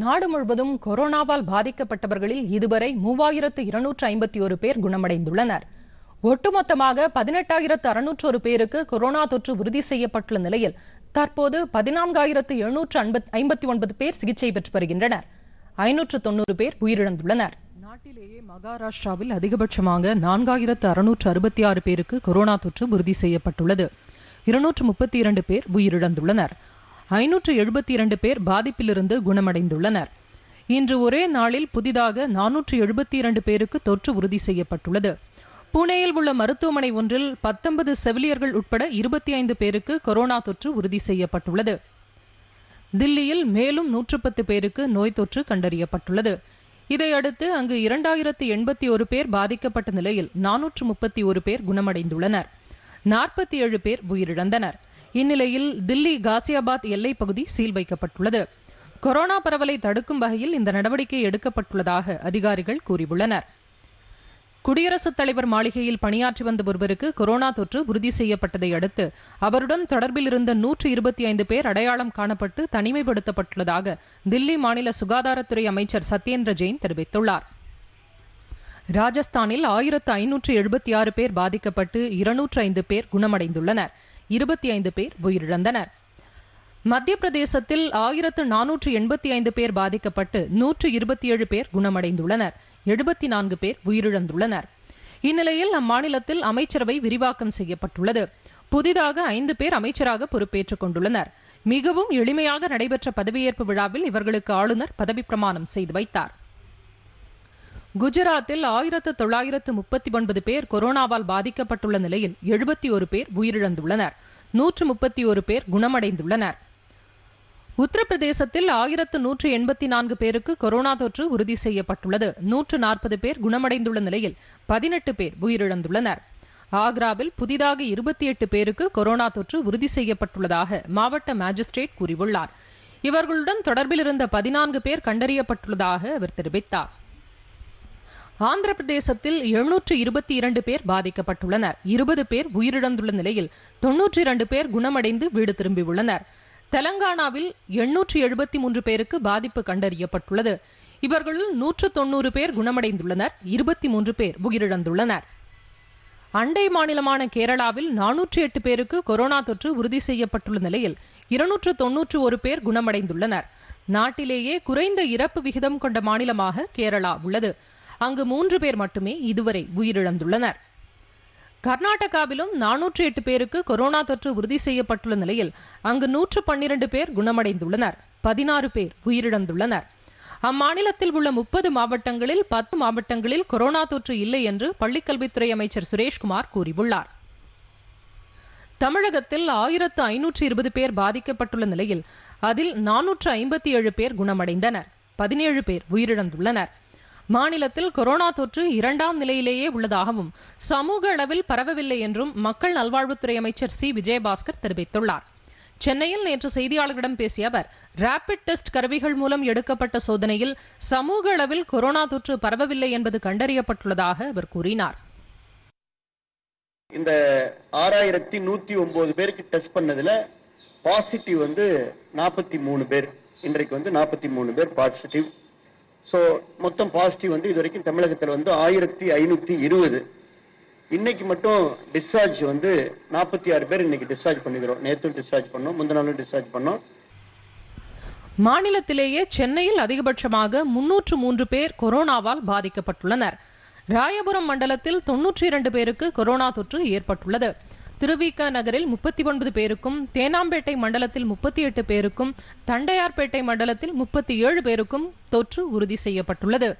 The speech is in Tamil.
நாடு முழுவதும் கொரோனாவால் பாதிக்கப்பட்டவர்களில் இதுவரை மூவாயிரத்து இருநூற்று ஐம்பத்தி ஒரு பேர் குணமடைந்துள்ளனர் ஒட்டுமொத்தமாக பதினெட்டாயிரத்து அறுநூற்றொரு பேருக்கு கொரோனா தொற்று உறுதி செய்யப்பட்டுள்ள நிலையில் தற்போது பதினான்காயிரத்து எழுநூற்று ஐம்பத்தி ஒன்பது பேர் சிகிச்சை பெற்று வருகின்றனர் ஐநூற்று தொன்னூறு பேர் உயிரிழந்துள்ளனர் நாட்டிலேயே மகாராஷ்டிராவில் அதிகபட்சமாக நான்காயிரத்து அறுநூற்று அறுபத்தி ஆறு பேருக்கு கொரோனா தொற்று உறுதி செய்யப்பட்டுள்ளது இருநூற்று முப்பத்தி இரண்டு பேர் உயிரிழந்துள்ளனர் ஐநூற்று எழுபத்தி இரண்டு பேர் பாதிப்பிலிருந்து குணமடைந்துள்ளனர் இன்று ஒரே நாளில் புதிதாக நானூற்று எழுபத்தி இரண்டு பேருக்கு தொற்று உறுதி செய்யப்பட்டுள்ளது புனேயில் உள்ள மருத்துவமனை ஒன்றில் பத்தொன்பது செவிலியர்கள் உட்பட இருபத்தி ஐந்து பேருக்கு கொரோனா தொற்று உறுதி செய்யப்பட்டுள்ளது தில்லியில் மேலும் நூற்று பத்து பேருக்கு நோய் தொற்று கண்டறியப்பட்டுள்ளது இதையடுத்து அங்கு இரண்டாயிரத்து எண்பத்தி ஒரு பேர் பாதிக்கப்பட்ட நிலையில் நானூற்று முப்பத்தி ஒரு பேர் குணமடைந்துள்ளனர் நாற்பத்தி ஏழு பேர் உயிரிழந்தனர் இந்நிலையில் தில்லி காசியாபாத் எல்லை பகுதி சீல் வைக்கப்பட்டுள்ளது கொரோனா பரவலை தடுக்கும் வகையில் இந்த நடவடிக்கை எடுக்கப்பட்டுள்ளதாக அதிகாரிகள் கூறியுள்ளனர் குடியரசுத் தலைவர் மாளிகையில் பணியாற்றி வந்த ஒருவருக்கு கொரோனா தொற்று உறுதி செய்யப்பட்டதை அடுத்து அவருடன் தொடர்பில் இருந்த நூற்று இருபத்தி ஐந்து பேர் அடையாளம் காணப்பட்டு தனிமைப்படுத்தப்பட்டுள்ளதாக தில்லி மாநில சுகாதாரத்துறை அமைச்சர் சத்யேந்திர ஜெயின் தெரிவித்துள்ளார் ராஜஸ்தானில் ஆயிரத்து ஐநூற்று எழுபத்தி ஆறு பேர் பாதிக்கப்பட்டு இருநூற்று ஐந்து பேர் குணமடைந்துள்ளனர் இருபத்தி ஐந்து பேர் உயிரிழந்தனர் மத்திய பிரதேசத்தில் ஆயிரத்து நானூற்று எண்பத்தி ஐந்து பேர் பாதிக்கப்பட்டு நூற்று இருபத்தி ஏழு பேர் குணமடைந்துள்ளனர் எழுபத்தி நான்கு பேர் உயிரிழந்துள்ளனர் இந்நிலையில் அம்மாநிலத்தில் அமைச்சரவை விரிவாக்கம் செய்யப்பட்டுள்ளது புதிதாக ஐந்து பேர் அமைச்சராக பொறுப்பேற்றுக் கொண்டுள்ளனர் மிகவும் எளிமையாக நடைபெற்ற பதவியேற்பு விழாவில் இவர்களுக்கு ஆளுநர் பதவி பிரமாணம் செய்து வைத்தார் குஜராத்தில் ஆயிரத்து தொள்ளாயிரத்து முப்பத்தி ஒன்பது பேர் கொரோனாவால் பாதிக்கப்பட்டுள்ள நிலையில் எழுபத்தி ஒரு பேர் உயிரிழந்துள்ளனர் நூற்று முப்பத்தி ஒரு பேர் குணமடைந்துள்ளனர் உத்தரப்பிரதேசத்தில் ஆயிரத்து நூற்று எண்பத்தி நான்கு பேருக்கு கொரோனா தொற்று உறுதி செய்யப்பட்டுள்ளது நூற்று நாற்பது பேர் குணமடைந்துள்ள நிலையில் பதினெட்டு பேர் உயிரிழந்துள்ளனர் ஆக்ராவில் புதிதாக இருபத்தி எட்டு பேருக்கு கொரோனா தொற்று உறுதி செய்யப்பட்டுள்ளதாக மாவட்ட மாஜிஸ்ட்ரேட் கூறியுள்ளார் இவர்களுடன் தொடர்பில் இருந்த பதினான்கு பேர் கண்டறியப்பட்டுள்ளதாக அவர் தெரிவித்தார் ஆந்திர பிரதேசத்தில் எழுநூற்று இருபத்தி இரண்டு பேர் பாதிக்கப்பட்டுள்ளனர் இருபது பேர் உயிரிழந்துள்ள நிலையில் தொன்னூற்றி இரண்டு பேர் குணமடைந்து வீடு திரும்பியுள்ளனர் தெலங்கானாவில் எண்ணூற்று எழுபத்தி மூன்று பேருக்கு பாதிப்பு கண்டறியப்பட்டுள்ளது இவர்களில் நூற்று தொன்னூறு பேர் குணமடைந்துள்ளனர் இருபத்தி மூன்று பேர் உயிரிழந்துள்ளனர் அண்டை மாநிலமான கேரளாவில் நானூற்றி எட்டு பேருக்கு கொரோனா தொற்று உறுதி செய்யப்பட்டுள்ள நிலையில் இருநூற்று தொன்னூற்று ஒரு பேர் குணமடைந்துள்ளனர் நாட்டிலேயே குறைந்த இறப்பு விகிதம் கொண்ட மாநிலமாக கேரளா உள்ளது அங்கு மூன்று பேர் மட்டுமே இதுவரை உயிரிழந்துள்ளனர் கர்நாடகாவிலும் நானூற்று எட்டு பேருக்கு கொரோனா தொற்று உறுதி செய்யப்பட்டுள்ள நிலையில் அங்கு நூற்று பன்னிரண்டு பேர் குணமடைந்துள்ளனர் பதினாறு பேர் உயிரிழந்துள்ளனர் அம்மாநிலத்தில் உள்ள முப்பது மாவட்டங்களில் பத்து மாவட்டங்களில் கொரோனா தொற்று இல்லை என்று பள்ளிக்கல்வித்துறை அமைச்சர் சுரேஷ்குமார் கூறியுள்ளார் தமிழகத்தில் ஆயிரத்து ஐநூற்று இருபது பேர் பாதிக்கப்பட்டுள்ள நிலையில் அதில் நானூற்று ஐம்பத்தி ஏழு பேர் குணமடைந்தனர் பதினேழு பேர் உயிரிழந்துள்ளனர் மாநிலத்தில் கொரோனா தொற்று இரண்டாம் நிலையிலேயே உள்ளதாகவும் சமூக அளவில் பரவவில்லை என்றும் மக்கள் நல்வாழ்வுத்துறை அமைச்சர் சி விஜயபாஸ்கர் தெரிவித்துள்ளார் சென்னையில் நேற்று செய்தியாளர்களிடம் பேசிய அவர் ரேபிட் டெஸ்ட் கருவிகள் மூலம் எடுக்கப்பட்ட சோதனையில் சமூக அளவில் கொரோனா தொற்று பரவவில்லை என்பது கண்டறியப்பட்டுள்ளதாக அவர் கூறினார் இந்த ஆறாயிரத்தி நூத்தி ஒன்பது பேருக்கு டெஸ்ட் பண்ணதுல பாசிட்டிவ் வந்து நாற்பத்தி மூணு பேர் இன்றைக்கு வந்து நாற்பத்தி மூணு பேர் பாசிட்டிவ் ஸோ மொத்தம் பாசிட்டிவ் வந்து இது வரைக்கும் தமிழகத்தில் வந்து ஆயிரத்தி ஐநூற்றி இருபது இன்னைக்கு மட்டும் டிஸ்சார்ஜ் வந்து நாற்பத்தி ஆறு பேர் இன்னைக்கு டிஸ்சார்ஜ் பண்ணிக்கிறோம் நேற்றும் டிஸ்சார்ஜ் பண்ணோம் முந்தின நாளும் டிஸ்சார்ஜ் பண்ணோம் மாநிலத்திலேயே சென்னையில் அதிகபட்சமாக முன்னூற்று மூன்று பேர் கொரோனாவால் பாதிக்கப்பட்டுள்ளனர் ராயபுரம் மண்டலத்தில் தொன்னூற்றி இரண்டு பேருக்கு கொரோனா தொற்று ஏற்பட்டுள்ளது திருவிக நகரில் முப்பத்தி ஒன்பது பேருக்கும் தேனாம்பேட்டை மண்டலத்தில் முப்பத்தி எட்டு பேருக்கும் தண்டையார்பேட்டை மண்டலத்தில் முப்பத்தி ஏழு பேருக்கும் தொற்று உறுதி செய்யப்பட்டுள்ளது